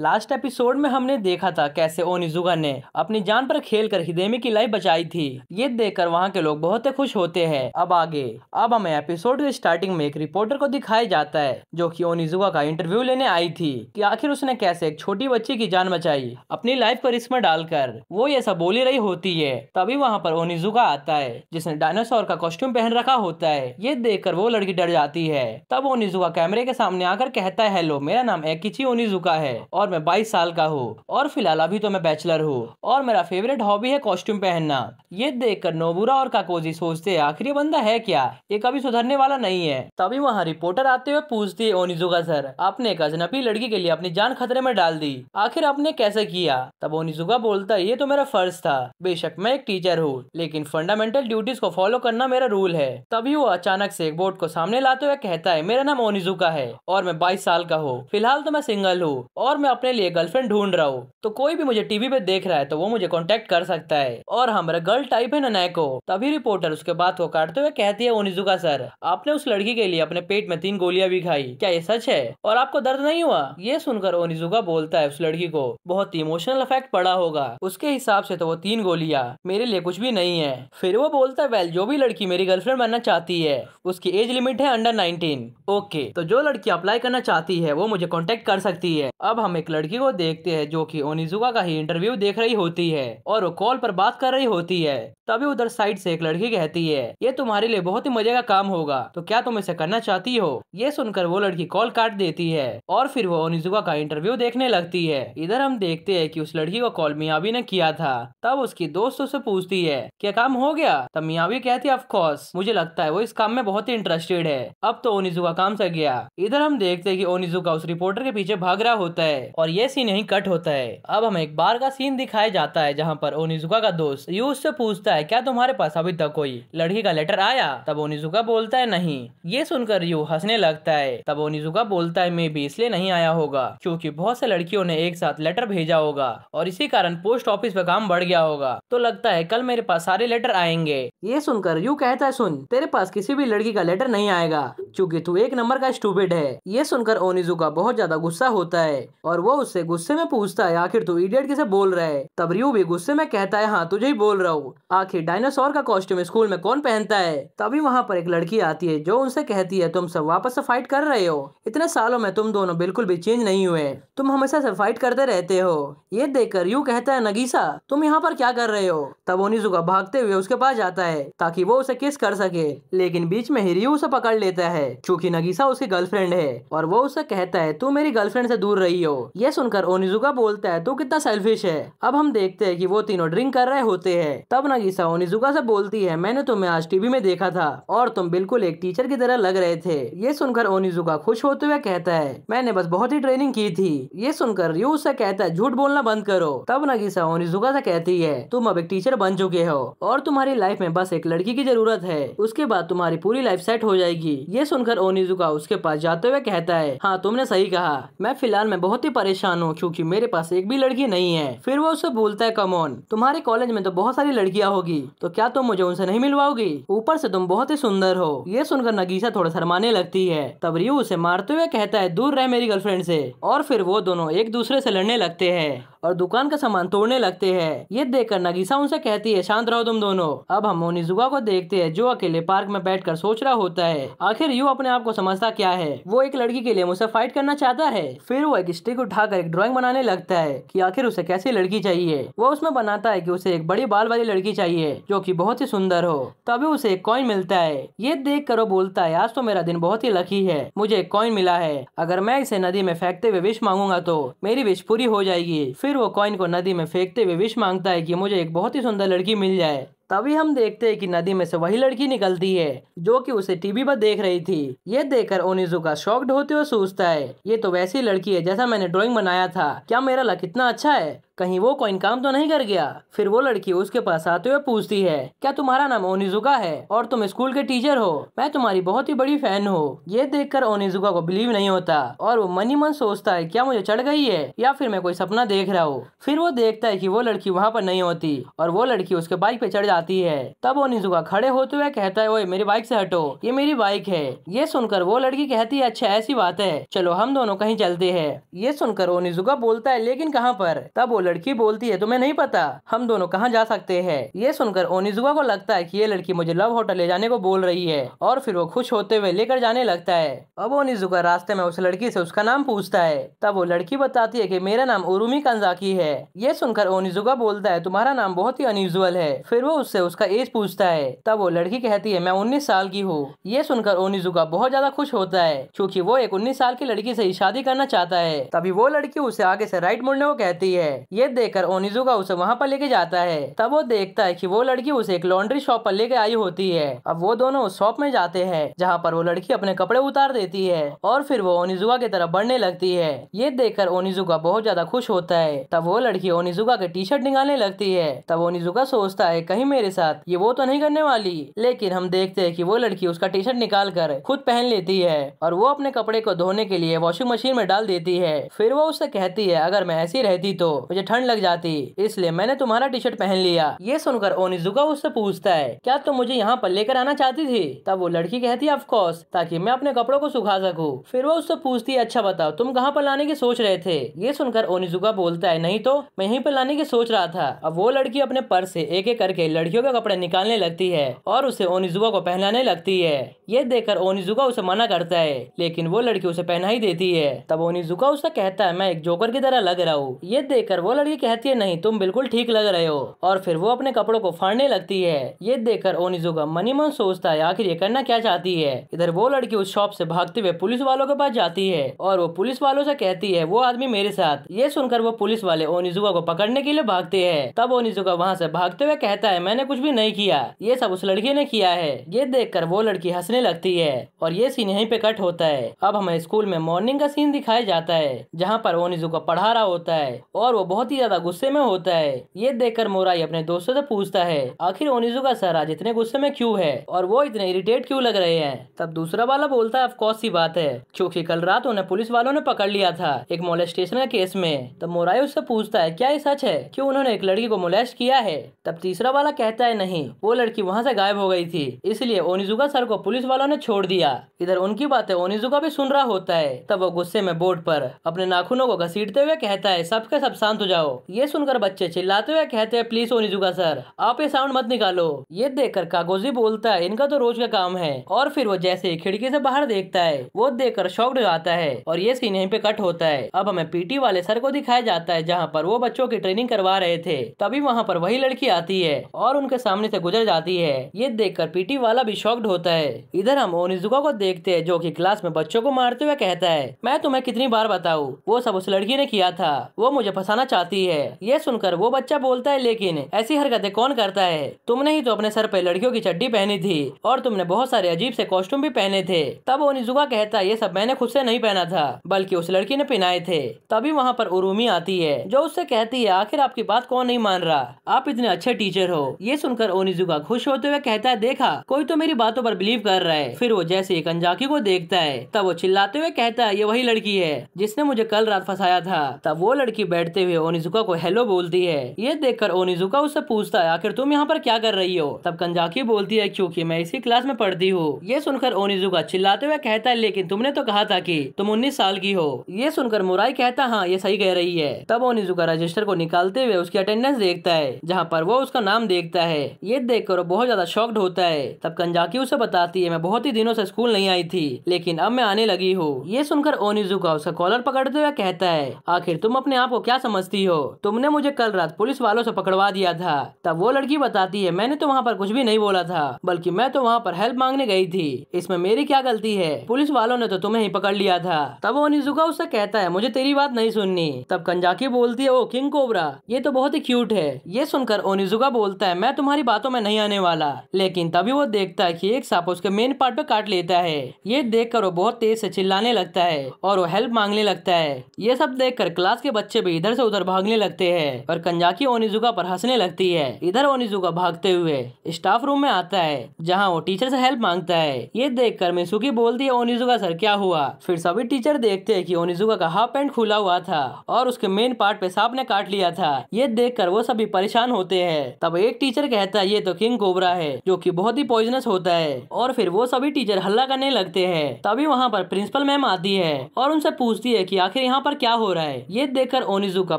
last episode में हमने देखा था कैसे ओनिजुगा ने अपनी जान पर खेलकर हिदेमी की लाइफ बचाई थी ये देखकर वहाँ के लोग बहुत ही खुश होते हैं अब आगे अब हमें एपिसोड के स्टार्टिंग में एक रिपोर्टर को दिखाया जाता है जो कि ओनिजुगा का इंटरव्यू लेने आई थी कि आखिर उसने कैसे एक छोटी बच्ची की जान बचाई अपनी लाइफ रिस्क में डालकर वो ये सब बोली रही होती है तभी वहाँ पर ओनिजुगा आता है जिसने डायनासोर का कॉस्ट्यूम पहन रखा होता है ये देख वो लड़की डर जाती है तब ओनिजुगा कैमरे के सामने आकर कहता है हेलो मेरा नाम एकिची ओनिजुका है और और मैं बाईस साल का हूँ और फिलहाल अभी तो मैं बैचलर हूँ और मेरा फेवरेट हॉबी है कॉस्ट्यूम पहनना ये देख कर नोबुरा और काकोजी सोचते आखिर बंदा है क्या ये कभी सुधरने वाला नहीं है तभी वहाँ रिपोर्टर आते हुए पूछते है ओनिजुका सर आपने एक अजनबी लड़की के लिए अपनी जान खतरे में डाल दी आखिर आपने कैसे किया तब ओनिजुगा बोलता ये तो मेरा फर्ज था बेशक मैं एक टीचर हूँ लेकिन फंडामेंटल ड्यूटीज को फॉलो करना मेरा रूल है तभी वो अचानक से एक बोर्ड को सामने लाते हुए कहता है मेरा नाम ओनिजुका है और मैं बाईस साल का हूँ फिलहाल तो मैं सिंगल हूँ और मैं मैं अपने लिए गर्लफ्रेंड ढूंढ रहा हूँ तो कोई भी मुझे टीवी पे देख रहा है तो वो मुझे कॉन्टेक्ट कर सकता है और हमारा गर्ल टाइप है को तभी रिपोर्टर उसके बात को काटते हुए कहती है ओनिजुका सर आपने उस लड़की के लिए अपने पेट में तीन गोलियां भी खाई क्या ये सच है और आपको दर्द नहीं हुआ ये सुनकर ओनिजुका बोलता है उस लड़की को बहुत इमोशनल इफेक्ट पड़ा होगा उसके हिसाब से तो वो तीन गोलियां मेरे लिए कुछ भी नहीं है फिर वो बोलता है वेल जो भी लड़की मेरी गर्लफ्रेंड बनना चाहती है उसकी एज लिमिट है अंडर नाइनटीन ओके तो जो लड़की अप्लाई करना चाहती है वो मुझे कॉन्टेक्ट कर सकती है अब हमें एक लड़की को देखते हैं जो कि ओनिजुका का ही इंटरव्यू देख रही होती है और वो कॉल पर बात कर रही होती है तभी उधर साइड से एक लड़की कहती है ये तुम्हारे लिए बहुत ही मजे का काम होगा तो क्या तुम इसे करना चाहती हो ये सुनकर वो लड़की कॉल काट देती है और फिर वो ओनिजुका का इंटरव्यू देखने लगती है इधर हम देखते है की उस लड़की को कॉल मियावी ने किया था तब उसकी दोस्तों से पूछती है क्या काम हो गया तब मियावी कहती है ऑफकोर्स मुझे लगता है वो इस काम में बहुत ही इंटरेस्टेड है अब तो ओनिजुका काम से गया इधर हम देखते हैं कि ओनिजुका उस रिपोर्टर के पीछे भाग रहा होता है और ये सीन यही कट होता है अब हमें एक बार का सीन दिखाया जाता है जहाँ पर ओनिजुका का दोस्त यू से पूछता है क्या तुम्हारे पास अभी तक कोई लड़की का लेटर आया तब ओनिजुका बोलता है नहीं ये सुनकर यू हंसने लगता है तब ओनिजुका बोलता है मैं भी इसलिए नहीं आया होगा क्योंकि बहुत से लड़कियों ने एक साथ लेटर भेजा होगा और इसी कारण पोस्ट ऑफिस में काम बढ़ गया होगा तो लगता है कल मेरे पास सारे लेटर आएंगे ये सुनकर यू कहता है सुन तेरे पास किसी भी लड़की का लेटर नहीं आएगा चूंकि तू एक नंबर का स्टूपिड है ये सुनकर ओनिजू का बहुत ज्यादा गुस्सा होता है और वो उससे गुस्से में पूछता है आखिर तू इडियट किसे बोल रहा है तब रियू भी गुस्से में कहता है हाँ तुझे ही बोल रहा हूँ आखिर डायनासोर का कॉस्ट्यूम स्कूल में कौन पहनता है तभी वहाँ पर एक लड़की आती है जो उनसे कहती है तुम सब वापस से फाइट कर रहे हो इतने सालों में तुम दोनों बिल्कुल भी चेंज नहीं हुए तुम हमेशा से फाइट करते रहते हो ये देख कर यू कहता है नगीसा तुम यहाँ पर क्या कर रहे हो तब का भागते हुए उसके पास जाता है ताकि वो उसे किस कर सके लेकिन बीच में ही रियू उसे पकड़ लेता है चूंकि नगीसा उसकी गर्लफ्रेंड है और वो उसे कहता है तू मेरी गर्लफ्रेंड से दूर रही हो ये सुनकर ओनिजुका बोलता है तू कितना सेल्फिश है अब हम देखते हैं कि वो तीनों ड्रिंक कर रहे होते हैं तब नगीसा ओनिजुका से बोलती है मैंने तुम्हें आज टीवी में देखा था और तुम बिल्कुल एक टीचर की तरह लग रहे थे ये सुनकर ओनिजुका खुश होते हुए कहता है मैंने बस बहुत ही ट्रेनिंग की थी ये सुनकर यू उससे कहता है झूठ बोलना बंद करो तब नगीसा ओनिजुका से कहती है तुम अब एक टीचर बन चुके हो और तुम्हारी लाइफ में बस एक लड़की की जरूरत है उसके बाद तुम्हारी पूरी लाइफ सेट हो जाएगी ये सुनकर ओनिजुका उसके पास जाते हुए कहता है हाँ तुमने सही कहा मैं फिलहाल मैं बहुत ही परेशान हूँ क्योंकि मेरे पास एक भी लड़की नहीं है फिर वो उसे बोलता है कमोन तुम्हारे कॉलेज में तो बहुत सारी लड़कियाँ होगी तो क्या तुम मुझे उनसे नहीं मिलवाओगी ऊपर से तुम बहुत ही सुंदर हो ये सुनकर नगीसा थोड़ा शरमाने लगती है तब रियू उसे मारते हुए कहता है दूर रहे मेरी गर्लफ्रेंड से और फिर वो दोनों एक दूसरे से लड़ने लगते हैं और दुकान का सामान तोड़ने लगते हैं ये देखकर नगीसा उनसे कहती है शांत रहो तुम दोनों अब हम मोनिजुआ को देखते हैं जो अकेले पार्क में बैठकर सोच रहा होता है आखिर यू अपने आप को समझता क्या है वो एक लड़की के लिए मुझसे फाइट करना चाहता है फिर वो एक स्टिक उठाकर एक ड्रॉइंग बनाने लगता है की आखिर उसे कैसी लड़की चाहिए वो उसमें बनाता है की उसे एक बड़ी बाल वाली लड़की चाहिए जो की बहुत ही सुंदर हो तभी उसे एक कॉइन मिलता है ये देख वो बोलता है आज तो मेरा दिन बहुत ही लकी है मुझे एक कॉइन मिला है अगर मैं इसे नदी में फेंकते हुए विश मांगूंगा तो मेरी विश पूरी हो जाएगी फिर फिर वो कॉइन को नदी में फेंकते हुए विश मांगता है कि मुझे एक बहुत ही सुंदर लड़की मिल जाए तभी हम देखते हैं कि नदी में से वही लड़की निकलती है जो कि उसे टीवी पर देख रही थी ये देखकर का शॉक्ड होते हुए सोचता है ये तो वैसी लड़की है जैसा मैंने ड्राइंग बनाया था क्या मेरा लक इतना अच्छा है कहीं वो कोई काम तो नहीं कर गया फिर वो लड़की उसके पास आते हुए पूछती है क्या तुम्हारा नाम ओनिजुका है और तुम स्कूल के टीचर हो मैं तुम्हारी बहुत ही बड़ी फैन हूँ ये देखकर ओनिजुका को बिलीव नहीं होता और वो मनी मन सोचता है क्या मुझे चढ़ गई है या फिर मैं कोई सपना देख रहा हूँ फिर वो देखता है की वो लड़की वहाँ पर नहीं होती और वो लड़की उसके बाइक पे चढ़ आती है तब वो निजुका खड़े होते हुए कहता है ओए मेरी बाइक से हटो ये मेरी बाइक है ये सुनकर वो लड़की कहती है अच्छा ऐसी बात है चलो हम दोनों कहीं चलते है ये सुनकर वो निजुका बोलता है लेकिन कहाँ पर तब वो लड़की बोलती है तुम्हें नहीं पता हम दोनों कहाँ जा सकते है ये सुनकर ओनिजुका को लगता है की ये लड़की मुझे लव होटल ले जाने को बोल रही है और फिर वो खुश होते हुए लेकर जाने लगता है अब ओनिजुका रास्ते में उस लड़की से उसका नाम पूछता है तब वो लड़की बताती है कि मेरा नाम उरुमी कंजाकी है ये सुनकर ओनिजुका बोलता है तुम्हारा नाम बहुत ही अनयूजल है फिर वो उस उससे उसका एज पूछता है तब वो लड़की कहती है मैं उन्नीस साल की हूँ ये सुनकर ओनिजुका बहुत ज्यादा खुश होता है क्योंकि वो एक उन्नीस साल की लड़की से ही शादी करना चाहता है तभी वो लड़की उसे आगे से राइट मुड़ने को कहती है ये देखकर ओनिजुका उसे वहाँ पर लेके जाता है तब वो देखता है की वो लड़की उसे एक लॉन्ड्री शॉप पर लेके आई होती है अब वो दोनों उस शॉप में जाते हैं जहाँ पर वो लड़की अपने कपड़े उतार देती है और फिर वो ओनिजुआ की तरफ बढ़ने लगती है ये देखकर ओनिजुका बहुत ज्यादा खुश होता है तब वो लड़की ओनिजुका के टी शर्ट निकालने लगती है तब ओनिजुका सोचता है कहीं मेरे मेरे साथ ये वो तो नहीं करने वाली लेकिन हम देखते हैं कि वो लड़की उसका टी शर्ट निकाल कर खुद पहन लेती है और वो अपने कपड़े को धोने के लिए वॉशिंग मशीन में डाल देती है फिर वो उससे कहती है अगर मैं ऐसी रहती तो मुझे ठंड लग जाती इसलिए मैंने तुम्हारा टी शर्ट पहन लिया ये सुनकर ओनिजुका उससे पूछता है क्या तुम मुझे यहाँ पर लेकर आना चाहती थी तब वो लड़की कहती है ऑफकोर्स ताकि मैं अपने कपड़ों को सुखा सकूँ फिर वो उससे पूछती है अच्छा बताओ तुम कहाँ पर लाने की सोच रहे थे ये सुनकर ओनिजुका बोलता है नहीं तो मैं यहीं पर लाने की सोच रहा था अब वो लड़की अपने पर्स से एक एक करके लड़की लड़कियों के कपड़े निकालने लगती है और उसे ओनिजुगा को पहनाने लगती है ये देखकर ओनिजुगा उसे मना करता है लेकिन वो लड़की उसे पहना ही देती है तब ओनिजुगा उसे कहता है मैं एक जोकर की तरह लग रहा हूँ ये देखकर वो लड़की कहती है नहीं तुम बिल्कुल ठीक लग रहे हो और फिर वो अपने कपड़ों को फाड़ने लगती है ये देखकर ओनिजुगा मनी मन सोचता है आखिर ये करना क्या चाहती है इधर वो लड़की उस शॉप से भागते हुए पुलिस वालों के पास जाती है और वो पुलिस वालों से कहती है वो आदमी मेरे साथ ये सुनकर वो पुलिस वाले ओनिजुगा को पकड़ने के लिए भागते हैं तब ओनिजुगा वहाँ से भागते हुए कहता है मैंने मैंने कुछ भी नहीं किया ये सब उस लड़के ने किया है ये देखकर वो लड़की हंसने लगती है और ये सीन यहीं पे कट होता है अब हमें स्कूल में मॉर्निंग का सीन दिखाया जाता है जहाँ पर ओनिजू को पढ़ा रहा होता है और वो बहुत ही ज्यादा गुस्से में होता है ये देख मोराई अपने दोस्तों से पूछता है आखिर ओनिजू का सर आज इतने गुस्से में क्यूँ है और वो इतने इरिटेट क्यूँ लग रहे हैं तब दूसरा वाला बोलता है अफकोर्स ही बात है क्यूँकी कल रात उन्हें पुलिस वालों ने पकड़ लिया था एक मोलेस्टेशन का केस में तब मोराई उससे पूछता है क्या ये सच है क्यों उन्होंने एक लड़की को मोलेस्ट किया है तब तीसरा वाला कह कहता है नहीं वो लड़की वहाँ से गायब हो गई थी इसलिए ओनिजुका सर को पुलिस वालों ने छोड़ दिया इधर उनकी बातें ओनिजुका भी सुन रहा होता है तब वो गुस्से में बोर्ड पर अपने नाखूनों को घसीटते हुए कहता है सबके सब शांत हो जाओ ये सुनकर बच्चे चिल्लाते हुए कहते हैं प्लीज ओनिजुका सर आप ये साउंड मत निकालो ये कर कागोजी बोलता है इनका तो रोज का काम है और फिर वो जैसे ही खिड़की से बाहर देखता है वो कर शॉक्ड जाता है और ये सीन यहीं पे कट होता है अब हमें पीटी वाले सर को दिखाया जाता है जहाँ पर वो बच्चों की ट्रेनिंग करवा रहे थे तभी वहाँ पर वही लड़की आती है और और उनके सामने से गुजर जाती है ये देखकर पीटी वाला भी शॉक्ड होता है इधर हम ओनिजुका को देखते हैं जो कि क्लास में बच्चों को मारते हुए कहता है मैं तुम्हें कितनी बार बताऊँ वो सब उस लड़की ने किया था वो मुझे फंसाना चाहती है ये सुनकर वो बच्चा बोलता है लेकिन ऐसी हरकतें कौन करता है तुमने ही तो अपने सर पे लड़कियों की चड्डी पहनी थी और तुमने बहुत सारे अजीब से कॉस्ट्यूम भी पहने थे तब ओनिजुका कहता है ये सब मैंने खुद से नहीं पहना था बल्कि उस लड़की ने पहनाए थे तभी वहाँ पर उरूमी आती है जो उससे कहती है आखिर आपकी बात कौन नहीं मान रहा आप इतने अच्छे टीचर हो ये सुनकर ओनिजुका खुश होते हुए कहता है देखा कोई तो मेरी बातों पर बिलीव कर रहा है फिर वो जैसे एक कंजाकी को देखता है तब वो चिल्लाते हुए कहता है ये वही लड़की है जिसने मुझे कल रात फंसाया था तब वो लड़की बैठते हुए ओनिजुका को हेलो बोलती है ये देखकर ओनिजुका उससे पूछता है आखिर तुम यहाँ पर क्या कर रही हो तब कंजाकी बोलती है क्यूँकी मैं इसी क्लास में पढ़ती हूँ ये सुनकर ओनिजुका चिल्लाते हुए कहता है लेकिन तुमने तो कहा था की तुम उन्नीस साल की हो ये सुनकर मुराई कहता हाँ ये सही कह रही है तब ओनिजुका रजिस्टर को निकालते हुए उसकी अटेंडेंस देखता है जहाँ पर वो उसका नाम देख दिखता है ये देखकर बहुत ज्यादा शॉक्ड होता है तब कंजाकी उसे बताती है मैं बहुत ही दिनों से स्कूल नहीं आई थी लेकिन अब मैं आने लगी हूँ ये सुनकर का उसका कॉलर पकड़ते हुए कहता है आखिर तुम अपने आप को क्या समझती हो तुमने मुझे कल रात पुलिस वालों से पकड़वा दिया था तब वो लड़की बताती है मैंने तो वहाँ पर कुछ भी नहीं बोला था बल्कि मैं तो वहाँ पर हेल्प मांगने गई थी इसमें मेरी क्या गलती है पुलिस वालों ने तो तुम्हें ही पकड़ लिया था तब ओनिजुका उससे कहता है मुझे तेरी बात नहीं सुननी तब कंजाकी बोलती है ओ किंग कोबरा ये तो बहुत ही क्यूट है ये सुनकर ओनिजुका बोलता है मैं तुम्हारी बातों में नहीं आने वाला लेकिन तभी वो देखता है कि एक सांप उसके मेन पार्ट पे काट लेता है ये देखकर वो बहुत तेज से चिल्लाने लगता है और वो हेल्प मांगने लगता है ये सब देख क्लास के बच्चे भी इधर से उधर भागने लगते है और कंजाकी ओनिजुका पर हंसने लगती है इधर ओनिजुका भागते हुए स्टाफ रूम में आता है जहाँ वो टीचर से हेल्प मांगता है ये देख कर मिसुकी बोलती है ओनिजुका सर क्या हुआ फिर सभी टीचर देखते है की ओनिजुका का हाफ पैंट खुला हुआ था और उसके मेन पार्ट पे सांप ने काट लिया था ये देख कर वो सभी परेशान होते हैं तब एक टीचर कहता है ये तो किंग कोबरा है जो कि बहुत ही पॉइजनस होता है और फिर वो सभी टीचर हल्ला करने लगते हैं तभी वहाँ पर प्रिंसिपल मैम आती है और उनसे पूछती है कि आखिर यहाँ पर क्या हो रहा है ये देखकर ओनिजुका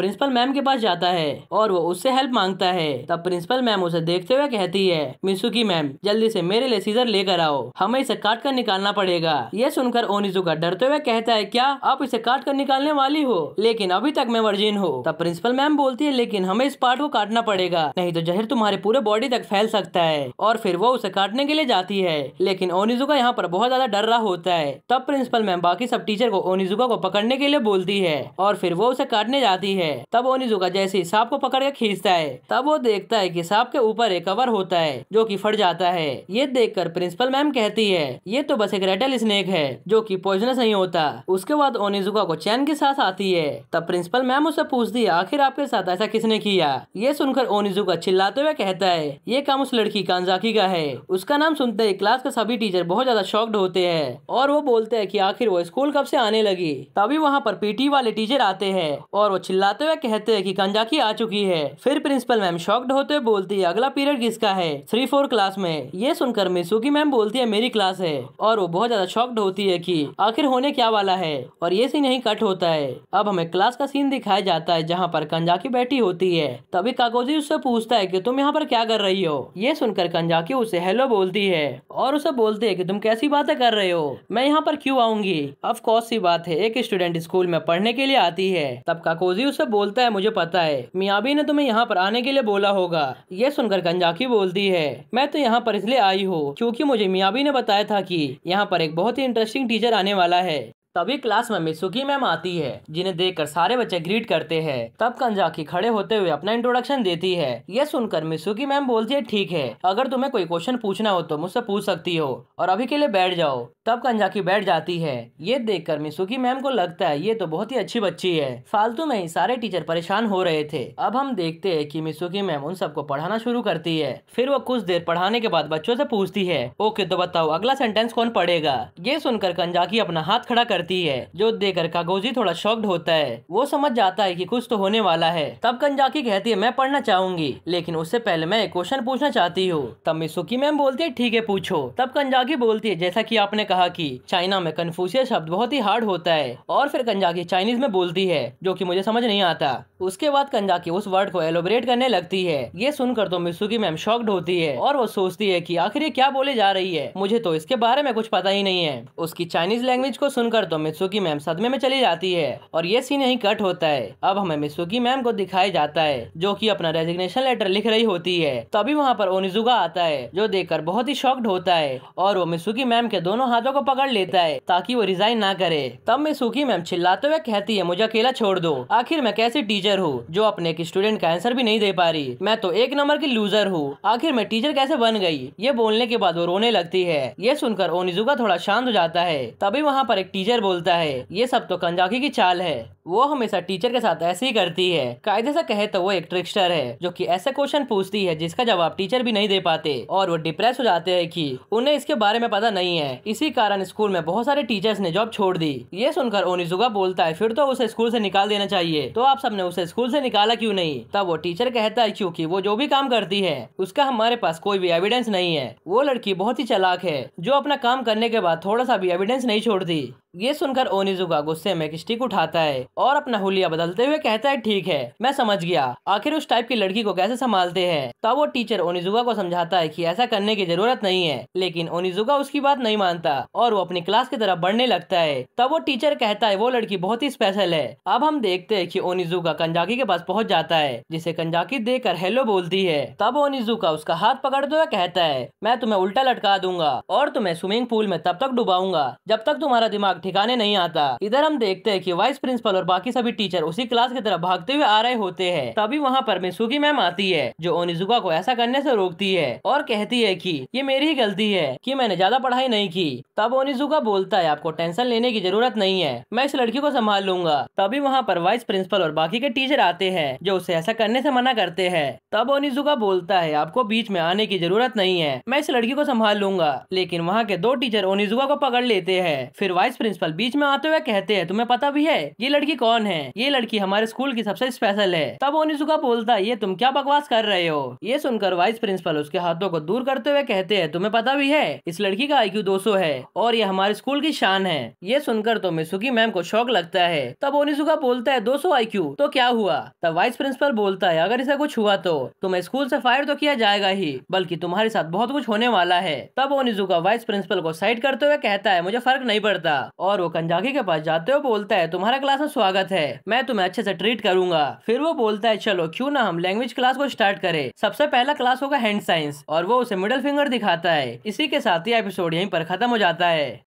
प्रिंसिपल मैम के पास जाता है और वो उससे हेल्प मांगता है तब प्रिंसिपल मैम उसे देखते हुए कहती है मिसुकी मैम जल्दी ऐसी मेरे लिए सीजर लेकर आओ हमें इसे काट कर निकालना पड़ेगा ये सुनकर ओनिजुका डरते हुए कहता है क्या आप इसे काट कर निकालने वाली हो लेकिन अभी तक मैं वर्जिन हो तब प्रिंसिपल मैम बोलती है लेकिन हमें इस पार्ट को काटना पड़ेगा नहीं तो जहर तुम्हारे हमारे पूरे बॉडी तक फैल सकता है और फिर वो उसे काटने के लिए जाती है लेकिन ओनिजुका यहाँ पर बहुत ज्यादा डर रहा होता है तब प्रिंसिपल मैम बाकी सब टीचर को ओनिजुका को पकड़ने के लिए बोलती है और फिर वो उसे काटने जाती है तब ओनिजुका जैसे ही सांप को पकड़ के खींचता है तब वो देखता है की सांप के ऊपर एक कवर होता है जो की फट जाता है ये देख कर प्रिंसिपल मैम कहती है ये तो बस एक रेटल स्नेक है जो की पॉइजनस नहीं होता उसके बाद ओनिजुका को चैन के साथ आती है तब प्रिंसिपल मैम उसे पूछती है आखिर आपके साथ ऐसा किसने किया ये सुनकर ओनिजुका चिल्लाते हुए कहता है ये काम उस लड़की कांजाकी का है उसका नाम सुनते ही क्लास के सभी टीचर बहुत ज्यादा शॉक्ड होते हैं और वो बोलते हैं कि आखिर वो स्कूल कब से आने लगी तभी वहाँ पर पीटी वाले टीचर आते हैं और वो चिल्लाते हुए कहते हैं कि कांजाकी आ चुकी है फिर प्रिंसिपल मैम शॉक्ड होते हुए बोलती है अगला पीरियड किसका है थ्री फोर क्लास में ये सुनकर मिसुकी मैम बोलती है मेरी क्लास है और वो बहुत ज्यादा शॉक्ड होती है की आखिर होने क्या वाला है और ये सीन यही कट होता है अब हमें क्लास का सीन दिखाया जाता है जहाँ पर कंजाकी बैठी होती है तभी काकोजी उससे पूछता है की तुम यहाँ यहाँ पर क्या कर रही हो ये सुनकर कंजाकी उसे हेलो बोलती है और उसे बोलती है कि तुम कैसी बातें कर रहे हो मैं यहाँ पर क्यों आऊंगी ऑफ कोर्स सी बात है एक स्टूडेंट स्कूल में पढ़ने के लिए आती है तब काकोजी उसे बोलता है मुझे पता है मियाबी ने तुम्हें यहाँ पर आने के लिए बोला होगा ये सुनकर कंजाकी बोलती है मैं तो यहाँ पर इसलिए आई हूँ क्यूँकी मुझे मियाबी ने बताया था की यहाँ पर एक बहुत ही इंटरेस्टिंग टीचर आने वाला है तभी क्लास में मिसुकी मैम आती है जिन्हें देखकर सारे बच्चे ग्रीट करते हैं तब कंजाकी खड़े होते हुए अपना इंट्रोडक्शन देती है यह सुनकर मिसुकी मैम बोलती है ठीक है अगर तुम्हें कोई क्वेश्चन पूछना हो तो मुझसे पूछ सकती हो और अभी के लिए बैठ जाओ तब कंजाकी बैठ जाती है ये देख कर मिसुकी मैम को लगता है ये तो बहुत ही अच्छी बच्ची है फालतू में ही सारे टीचर परेशान हो रहे थे अब हम देखते है की मिसुकी मैम उन सबको पढ़ाना शुरू करती है फिर वो कुछ देर पढ़ाने के बाद बच्चों से पूछती है ओके तो बताओ अगला सेंटेंस कौन पढ़ेगा ये सुनकर कंजाकी अपना हाथ खड़ा कर करती है जो देखकर कागोजी थोड़ा शॉक्ड होता है वो समझ जाता है की कुछ तो होने वाला है तब कंजाकी कहती है मैं पढ़ना चाहूंगी लेकिन उससे पहले मैं एक क्वेश्चन पूछना चाहती हूँ तब मिसुकी मैम बोलती है ठीक है पूछो तब कंजाकी बोलती है जैसा की आपने कहा की चाइना में कन्फ्यूशियस शब्द बहुत ही हार्ड होता है और फिर कंजाकी चाइनीज में बोलती है जो की मुझे समझ नहीं आता उसके बाद कंजाकी उस वर्ड को एलोबरेट करने लगती है ये सुनकर तो मिसुकी मैम शॉक्ड होती है और वो सोचती है की आखिर ये क्या बोले जा रही है मुझे तो इसके बारे में कुछ पता ही नहीं है उसकी चाइनीज लैंग्वेज को सुनकर तो मिसुकी मैम सदमे में चली जाती है और ये सीन यही कट होता है अब हमें मिसुकी मैम को दिखाया जाता है जो की अपना रेजिग्नेशन लेटर लिख रही होती है तभी वहाँ पर ओनिजुगा आता है जो देखकर बहुत ही शॉक्ड होता है और वो मिसुकी मैम के दोनों हाथों को पकड़ लेता है ताकि वो रिजाइन ना करे तब मिसुकी मैम चिल्लाते हुए कहती है मुझे अकेला छोड़ दो आखिर मैं कैसी टीचर हूँ जो अपने एक स्टूडेंट का आंसर भी नहीं दे पा रही मैं तो एक नंबर की लूजर हूँ आखिर मैं टीचर कैसे बन गई ये बोलने के बाद वो रोने लगती है ये सुनकर ओनिजुगा थोड़ा शांत हो जाता है तभी वहाँ पर एक टीचर बोलता है ये सब तो कंजाकी की चाल है वो हमेशा टीचर के साथ ऐसे ही करती है कायदे से कहे तो वो एक ट्रिक्स्टर है जो कि ऐसा क्वेश्चन पूछती है जिसका जवाब टीचर भी नहीं दे पाते और वो डिप्रेस हो जाते हैं कि उन्हें इसके बारे में पता नहीं है इसी कारण स्कूल में बहुत सारे टीचर्स ने जॉब छोड़ दी ये सुनकर ओनिजुगा बोलता है फिर तो उसे स्कूल से निकाल देना चाहिए तो आप सबने उसे स्कूल से निकाला क्यूँ नहीं तब वो टीचर कहता है क्यूँकी वो जो भी काम करती है उसका हमारे पास कोई भी एविडेंस नहीं है वो लड़की बहुत ही चलाक है जो अपना काम करने के बाद थोड़ा सा भी एविडेंस नहीं छोड़ती ये सुनकर ओनिजुका गुस्से में एक स्टिक उठाता है और अपना हुलिया बदलते हुए कहता है ठीक है मैं समझ गया आखिर उस टाइप की लड़की को कैसे संभालते हैं तब वो टीचर ओनिजुका को समझाता है कि ऐसा करने की जरूरत नहीं है लेकिन ओनिजुका उसकी बात नहीं मानता और वो अपनी क्लास की तरफ बढ़ने लगता है तब वो टीचर कहता है वो लड़की बहुत ही स्पेशल है अब हम देखते है की ओनिजुका कंजाकी के पास पहुँच जाता है जिसे कंजाकी देख कर हेलो बोलती है तब ओनिजुका उसका हाथ पकड़ते तो हुए कहता है मैं तुम्हें उल्टा लटका दूंगा और तुम्हें स्विमिंग पूल में तब तक डुबाऊंगा जब तक तुम्हारा दिमाग ठिकाने नहीं आता इधर हम देखते हैं कि वाइस प्रिंसिपल और बाकी सभी टीचर उसी क्लास की तरफ भागते हुए आ रहे होते हैं तभी वहाँ पर मिसुकी मैम आती है जो ओनिजुका को ऐसा करने से रोकती है और कहती है की ये मेरी ही गलती है की मैंने ज्यादा पढ़ाई नहीं की तब ओनिजुका बोलता है आपको टेंशन लेने की जरूरत नहीं है मैं इस लड़की को संभाल लूंगा तभी वहाँ पर वाइस प्रिंसिपल और बाकी के टीचर आते हैं जो उसे ऐसा करने से मना करते हैं तब ओनिजुका बोलता है आपको बीच में आने की जरूरत नहीं है मैं इस लड़की को संभाल लूंगा लेकिन वहाँ के दो टीचर ओनिजुका को पकड़ लेते हैं फिर वाइस प्रिंसिपल प्रिंसिपल बीच में आते हुए कहते हैं तुम्हें पता भी है ये लड़की कौन है ये लड़की हमारे स्कूल की सबसे स्पेशल है तब ओनिसुका बोलता है ये तुम क्या बकवास कर रहे हो ये सुनकर वाइस प्रिंसिपल उसके हाथों को दूर करते हुए कहते हैं तुम्हें पता भी है इस लड़की का आई क्यू है और ये हमारे स्कूल की शान है ये सुनकर तो मिसुकी मैम को शौक लगता है तब ओनिसुका बोलता है दो सौ आई क्यू तो क्या हुआ तब वाइस प्रिंसिपल बोलता है अगर इसे कुछ हुआ तो तुम्हें स्कूल ऐसी फायर तो किया जाएगा ही बल्कि तुम्हारे साथ बहुत कुछ होने वाला है तब ओनिजुका वाइस प्रिंसिपल को साइड करते हुए कहता है मुझे फर्क नहीं पड़ता और वो कंजाकी के पास जाते हो बोलता है तुम्हारा क्लास में स्वागत है मैं तुम्हें अच्छे से ट्रीट करूंगा फिर वो बोलता है चलो क्यों ना हम लैंग्वेज क्लास को स्टार्ट करें सबसे पहला क्लास होगा हैंड साइंस और वो उसे मिडल फिंगर दिखाता है इसी के साथ ही एपिसोड यहीं पर खत्म हो जाता है